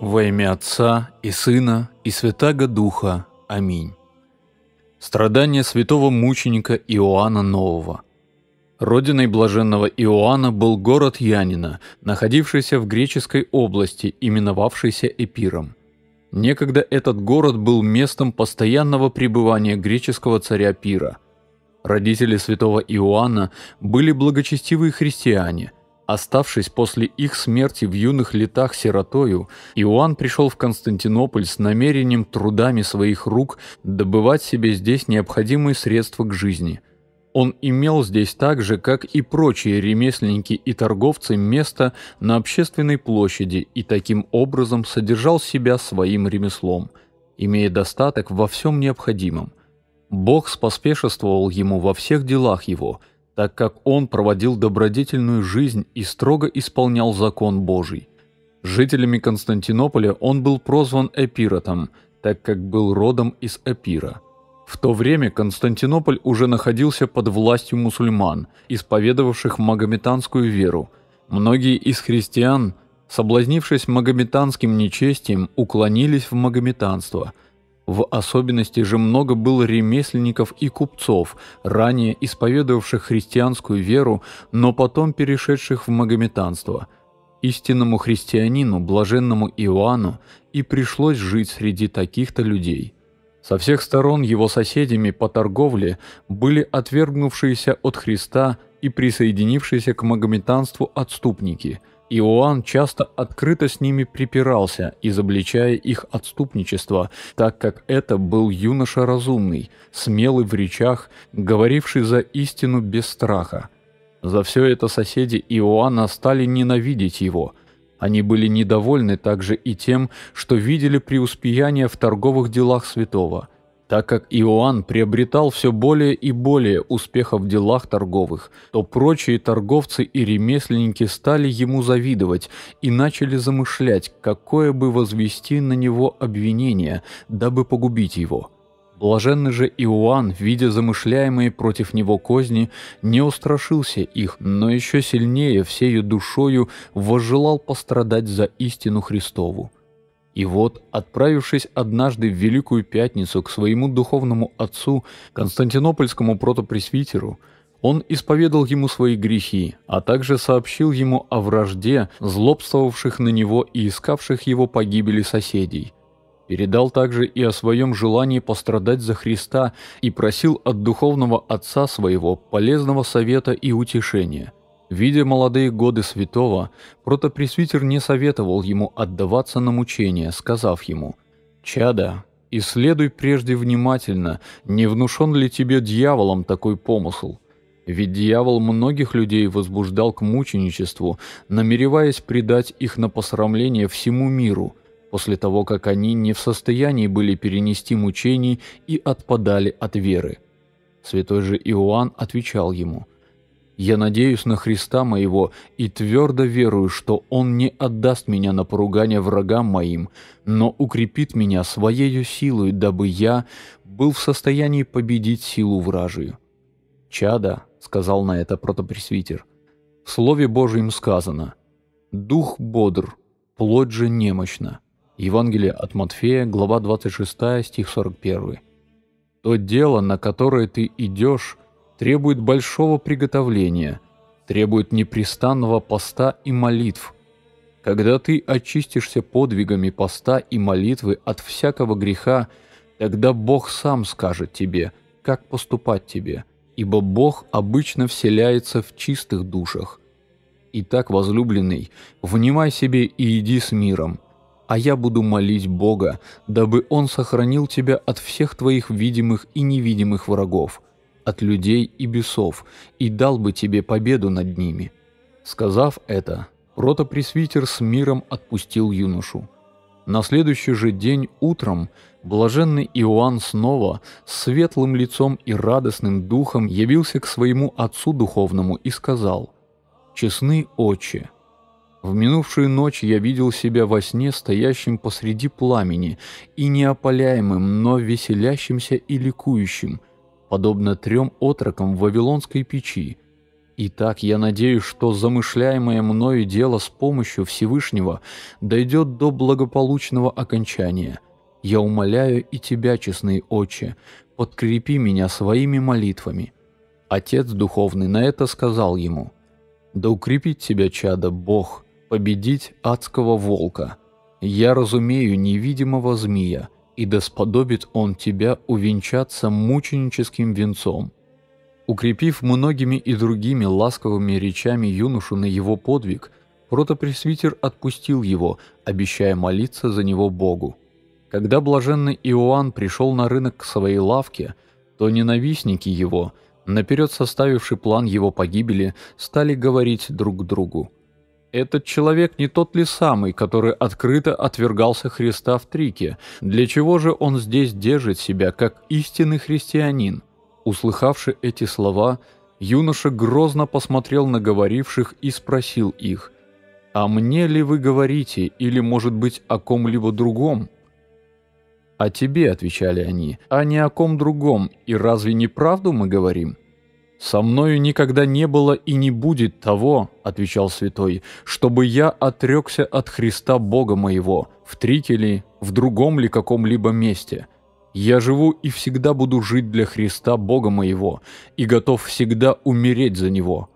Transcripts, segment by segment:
Во имя Отца и Сына и Святаго Духа. Аминь. Страдания святого мученика Иоанна Нового. Родиной блаженного Иоанна был город Янина, находившийся в греческой области, именовавшийся Эпиром. Некогда этот город был местом постоянного пребывания греческого царя Пира. Родители святого Иоанна были благочестивые христиане – Оставшись после их смерти в юных летах сиротою, Иоанн пришел в Константинополь с намерением трудами своих рук добывать себе здесь необходимые средства к жизни. Он имел здесь так же, как и прочие ремесленники и торговцы, место на общественной площади и таким образом содержал себя своим ремеслом, имея достаток во всем необходимом. Бог споспешествовал ему во всех делах его – так как он проводил добродетельную жизнь и строго исполнял закон Божий. Жителями Константинополя он был прозван Эпиротом, так как был родом из Эпира. В то время Константинополь уже находился под властью мусульман, исповедовавших магометанскую веру. Многие из христиан, соблазнившись магометанским нечестием, уклонились в магометанство – в особенности же много было ремесленников и купцов, ранее исповедовавших христианскую веру, но потом перешедших в магометанство. Истинному христианину, блаженному Иоанну, и пришлось жить среди таких-то людей – со всех сторон его соседями по торговле были отвергнувшиеся от Христа и присоединившиеся к магометанству отступники. Иоанн часто открыто с ними припирался, изобличая их отступничество, так как это был юноша разумный, смелый в речах, говоривший за истину без страха. За все это соседи Иоанна стали ненавидеть его – они были недовольны также и тем, что видели преуспеяние в торговых делах святого. Так как Иоанн приобретал все более и более успеха в делах торговых, то прочие торговцы и ремесленники стали ему завидовать и начали замышлять, какое бы возвести на него обвинение, дабы погубить его. Блаженный же Иоанн, видя замышляемые против него козни, не устрашился их, но еще сильнее всею душою возжелал пострадать за истину Христову. И вот, отправившись однажды в Великую Пятницу к своему духовному отцу, константинопольскому протопресвитеру, он исповедал ему свои грехи, а также сообщил ему о вражде, злобствовавших на него и искавших его погибели соседей. Передал также и о своем желании пострадать за Христа и просил от духовного отца своего полезного совета и утешения – Видя молодые годы святого, протопресвитер не советовал ему отдаваться на мучения, сказав ему «Чада, исследуй прежде внимательно, не внушен ли тебе дьяволом такой помысл. Ведь дьявол многих людей возбуждал к мученичеству, намереваясь предать их на посрамление всему миру, после того, как они не в состоянии были перенести мучений и отпадали от веры. Святой же Иоанн отвечал ему – я надеюсь на Христа моего и твердо верую, что Он не отдаст меня на поругание врагам моим, но укрепит меня Своею силою, дабы я был в состоянии победить силу вражию». «Чада», — сказал на это протопресвитер, — «в Слове Божьем сказано, «Дух бодр, плоть же немощна». Евангелие от Матфея, глава 26, стих 41. «То дело, на которое ты идешь, — требует большого приготовления, требует непрестанного поста и молитв. Когда ты очистишься подвигами поста и молитвы от всякого греха, тогда Бог сам скажет тебе, как поступать тебе, ибо Бог обычно вселяется в чистых душах. Итак, возлюбленный, внимай себе и иди с миром, а я буду молить Бога, дабы Он сохранил тебя от всех твоих видимых и невидимых врагов – от людей и бесов, и дал бы тебе победу над ними». Сказав это, протопресвитер с миром отпустил юношу. На следующий же день утром блаженный Иоанн снова с светлым лицом и радостным духом явился к своему отцу духовному и сказал «Честны отче, в минувшую ночь я видел себя во сне стоящим посреди пламени и неопаляемым, но веселящимся и ликующим, подобно трем отрокам в Вавилонской печи. Итак, я надеюсь, что замышляемое мною дело с помощью Всевышнего дойдет до благополучного окончания. Я умоляю и тебя, честные отче, подкрепи меня своими молитвами». Отец духовный на это сказал ему, «Да укрепит тебя, чадо, Бог, победить адского волка. Я разумею невидимого змея, и да сподобит он тебя увенчаться мученическим венцом. Укрепив многими и другими ласковыми речами юношу на его подвиг, протопресвитер отпустил его, обещая молиться за него Богу. Когда блаженный Иоанн пришел на рынок к своей лавке, то ненавистники его, наперед составивший план его погибели, стали говорить друг другу – этот человек не тот ли самый, который открыто отвергался Христа в Трике? Для чего же он здесь держит себя, как истинный христианин? Услыхавши эти слова, юноша грозно посмотрел на говоривших и спросил их, «А мне ли вы говорите, или, может быть, о ком-либо другом?» «О «А тебе», — отвечали они, — «а не о ком другом, и разве не правду мы говорим?» «Со мною никогда не было и не будет того, — отвечал святой, — чтобы я отрекся от Христа Бога моего, в Трикеле, в другом ли каком-либо месте. Я живу и всегда буду жить для Христа Бога моего, и готов всегда умереть за Него».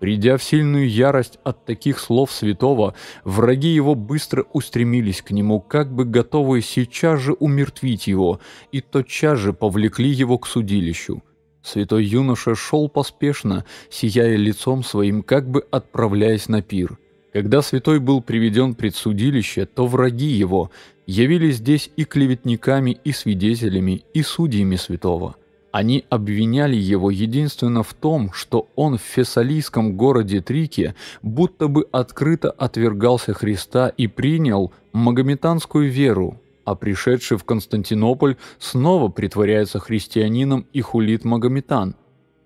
Придя в сильную ярость от таких слов святого, враги его быстро устремились к нему, как бы готовые сейчас же умертвить его, и тотчас же повлекли его к судилищу. Святой юноша шел поспешно, сияя лицом своим, как бы отправляясь на пир. Когда святой был приведен пред судилище, то враги его явились здесь и клеветниками, и свидетелями, и судьями святого. Они обвиняли его единственно в том, что он в фессалийском городе Трике будто бы открыто отвергался Христа и принял магометанскую веру, а пришедший в Константинополь снова притворяется христианином и хулит Магометан.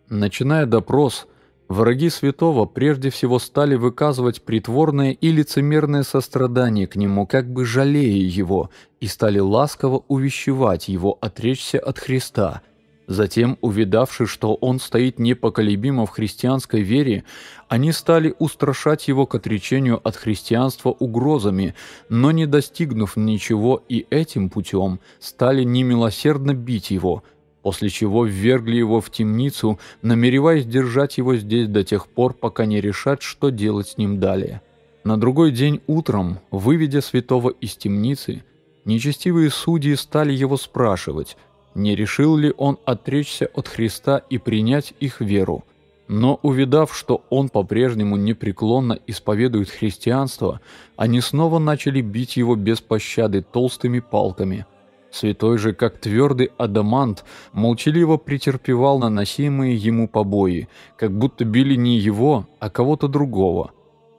Начиная допрос, враги святого прежде всего стали выказывать притворное и лицемерное сострадание к нему, как бы жалея его, и стали ласково увещевать его отречься от Христа – Затем, увидавши, что он стоит непоколебимо в христианской вере, они стали устрашать его к отречению от христианства угрозами, но не достигнув ничего и этим путем, стали немилосердно бить его, после чего ввергли его в темницу, намереваясь держать его здесь до тех пор, пока не решат, что делать с ним далее. На другой день утром, выведя святого из темницы, нечестивые судьи стали его спрашивать – не решил ли он отречься от Христа и принять их веру. Но увидав, что он по-прежнему непреклонно исповедует христианство, они снова начали бить его без пощады толстыми палками. Святой же, как твердый адамант, молчаливо претерпевал наносимые ему побои, как будто били не его, а кого-то другого.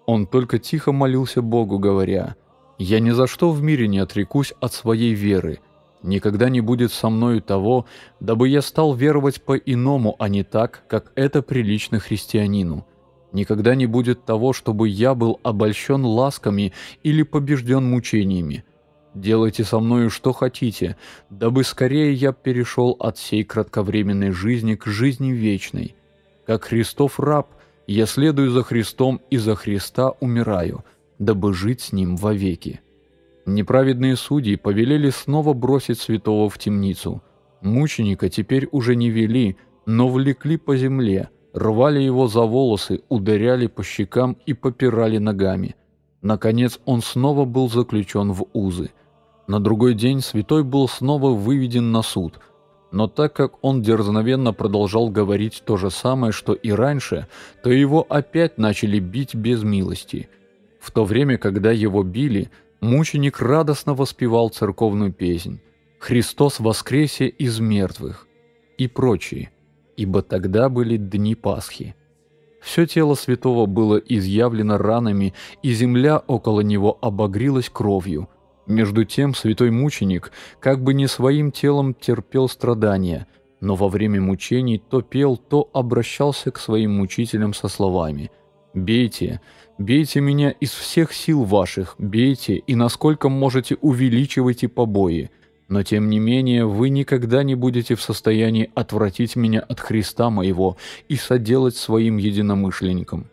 Он только тихо молился Богу, говоря, «Я ни за что в мире не отрекусь от своей веры, Никогда не будет со мною того, дабы я стал веровать по-иному, а не так, как это прилично христианину. Никогда не будет того, чтобы я был обольщен ласками или побежден мучениями. Делайте со мною что хотите, дабы скорее я перешел от сей кратковременной жизни к жизни вечной. Как Христов раб, я следую за Христом и за Христа умираю, дабы жить с Ним вовеки. Неправедные судьи повелели снова бросить святого в темницу. Мученика теперь уже не вели, но влекли по земле, рвали его за волосы, ударяли по щекам и попирали ногами. Наконец он снова был заключен в узы. На другой день святой был снова выведен на суд. Но так как он дерзновенно продолжал говорить то же самое, что и раньше, то его опять начали бить без милости. В то время, когда его били – мученик радостно воспевал церковную песнь «Христос воскресе из мертвых» и прочие, ибо тогда были дни Пасхи. Все тело святого было изъявлено ранами, и земля около него обогрилась кровью. Между тем святой мученик как бы не своим телом терпел страдания, но во время мучений то пел, то обращался к своим мучителям со словами «Бейте, Бейте меня из всех сил ваших, бейте и насколько можете увеличивайте побои, но тем не менее вы никогда не будете в состоянии отвратить меня от Христа моего и соделать своим единомышленником.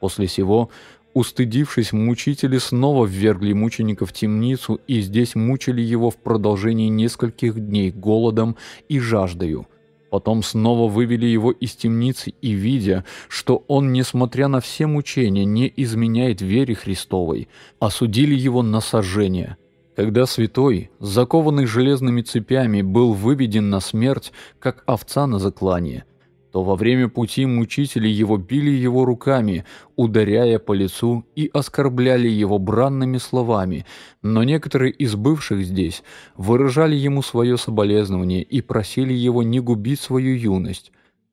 После сего, устыдившись, мучители снова ввергли мученика в темницу и здесь мучили его в продолжении нескольких дней голодом и жаждою – Потом снова вывели его из темницы и, видя, что он, несмотря на все мучения, не изменяет вере Христовой, осудили его на сожжение. Когда святой, закованный железными цепями, был выведен на смерть, как овца на заклание – то во время пути мучители его били его руками, ударяя по лицу и оскорбляли его бранными словами, но некоторые из бывших здесь выражали ему свое соболезнование и просили его не губить свою юность.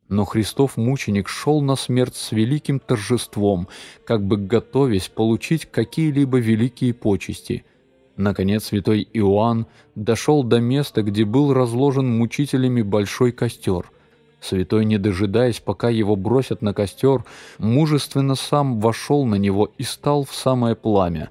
Но Христов мученик шел на смерть с великим торжеством, как бы готовясь получить какие-либо великие почести – Наконец святой Иоанн дошел до места, где был разложен мучителями большой костер – Святой, не дожидаясь, пока его бросят на костер, мужественно сам вошел на него и стал в самое пламя.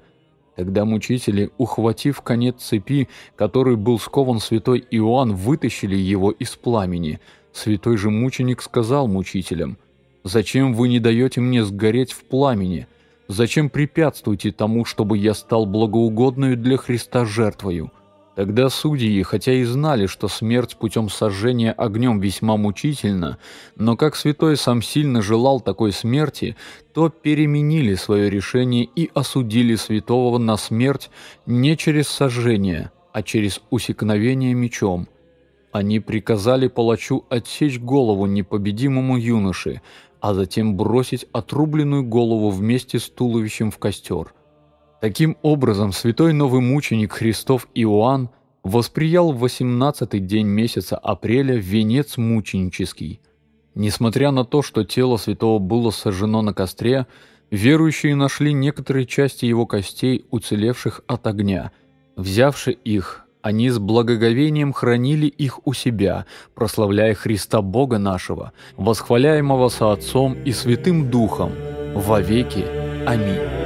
Когда мучители, ухватив конец цепи, который был скован святой Иоанн, вытащили его из пламени, святой же мученик сказал мучителям, «Зачем вы не даете мне сгореть в пламени? Зачем препятствуете тому, чтобы я стал благоугодную для Христа жертвою?» Тогда судьи, хотя и знали, что смерть путем сожжения огнем весьма мучительна, но как святой сам сильно желал такой смерти, то переменили свое решение и осудили святого на смерть не через сожжение, а через усекновение мечом. Они приказали палачу отсечь голову непобедимому юноше, а затем бросить отрубленную голову вместе с туловищем в костер – Таким образом, святой новый мученик Христов Иоанн восприял в 18-й день месяца апреля венец мученический. Несмотря на то, что тело святого было сожжено на костре, верующие нашли некоторые части его костей, уцелевших от огня. Взявши их, они с благоговением хранили их у себя, прославляя Христа Бога нашего, восхваляемого со Отцом и Святым Духом, во веки. Аминь.